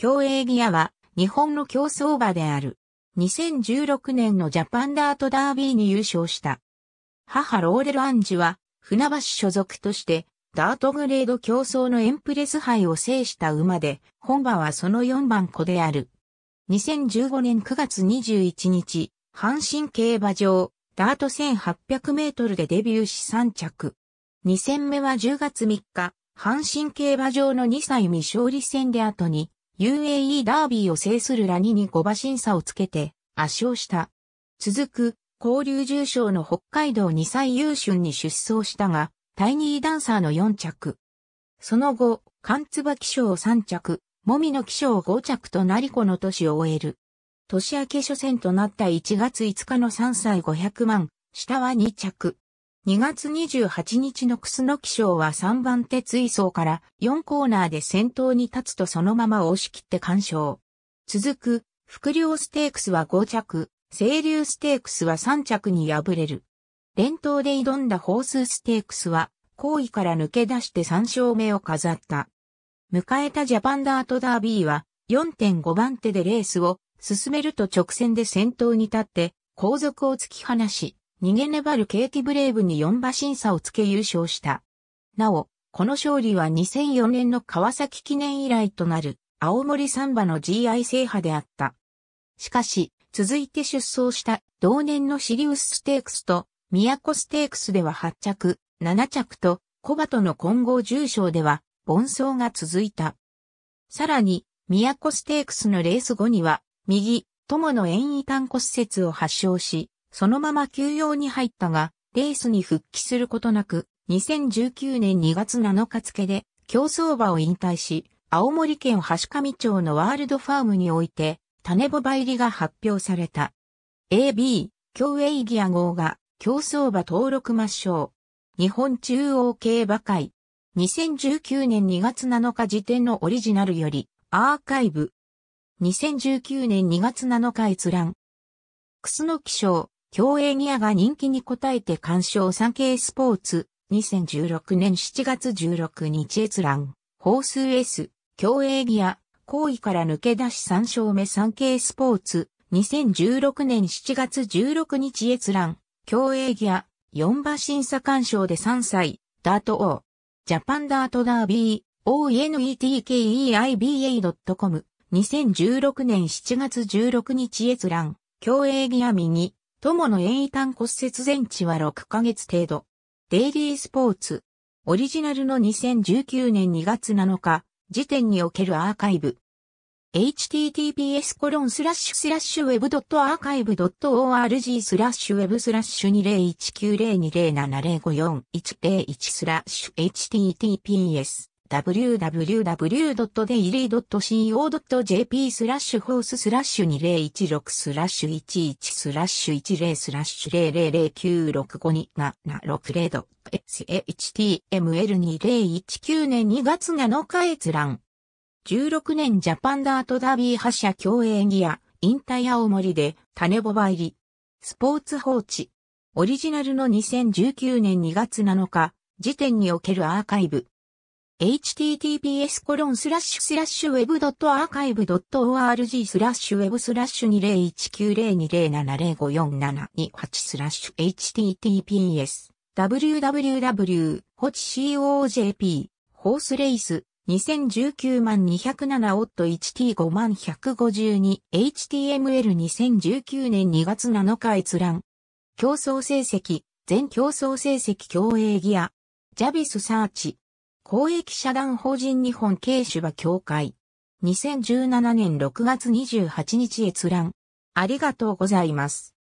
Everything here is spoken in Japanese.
競泳ギアは日本の競走馬である。2016年のジャパンダートダービーに優勝した。母ローレル・アンジュは船橋所属としてダートグレード競争のエンプレス杯を制した馬で、本馬はその4番子である。2015年9月21日、阪神競馬場、ダート1800メートルでデビューし3着。2戦目は10月3日、阪神競馬場の2歳未勝利戦で後に、UAE ダービーを制するラニに5馬審査をつけて圧勝した。続く、交流重賞の北海道2歳優春に出走したが、タイニーダンサーの4着。その後、カンツバ希賞3着、モミの騎賞5着と成子の年を終える。年明け初戦となった1月5日の3歳500万、下は2着。2月28日のクスノキ賞は3番手追走から4コーナーで先頭に立つとそのまま押し切って完勝。続く、副領ステークスは5着、清流ステークスは3着に敗れる。連投で挑んだホースステークスは、後位から抜け出して3勝目を飾った。迎えたジャパンダートダービーは、4.5番手でレースを進めると直線で先頭に立って、後続を突き放し、逃げ粘るケーティブレイブに4馬審査をつけ優勝した。なお、この勝利は2004年の川崎記念以来となる青森サンバの GI 制覇であった。しかし、続いて出走した同年のシリウスステークスと宮古ステークスでは8着、7着とコバとの混合重賞では盆走が続いた。さらに、宮古ステークスのレース後には、右、友の遠位単骨折を発症し、そのまま休養に入ったが、レースに復帰することなく、2019年2月7日付で、競走馬を引退し、青森県橋上町のワールドファームにおいて、種ボバ入りが発表された。AB、競泳ギア号が、競走馬登録抹消。日本中央競馬会。2019年2月7日時点のオリジナルより、アーカイブ。2019年2月7日閲覧。楠気象。競泳ギアが人気に応えて鑑賞産経スポーツ、2016年7月16日閲覧、ー数 S、競泳ギア、行為から抜け出し3勝目産経スポーツ、2016年7月16日閲覧、競泳ギア、4馬審査鑑賞で3歳、ダート王、ジャパンダートダービー、onetkeiba.com、2016年7月16日閲覧、競泳ギア右、友の遠位端骨折前置は6ヶ月程度。デイリースポーツ。オリジナルの2019年2月7日、時点におけるアーカイブ。https w e b a r c h i v e org スラッシュウェブスラッシュ20190207054101スラッシュ https www.daily.co.jp スラッシュホーススラッシュ2016スラッシュ11スラッシュ10スラッシュ000965276ド html2019 年2月7日閲覧16年ジャパンダートダービー覇者競泳ギア引退青森で種ボバ入りスポーツ放置オリジナルの2019年2月7日時点におけるアーカイブ https コロンスラッシュスラッシュウェブドットアーカイブドット org スラッシュウェブスラッシュ20190207054728スラッシュ https www.hotcojp ホースレース2019万207オット 1t5 万 152html2019 年2月7日閲覧競争成績全競争成績競泳ギアジャビスサーチ公益社団法人日本経主場協会。2017年6月28日閲覧。ありがとうございます。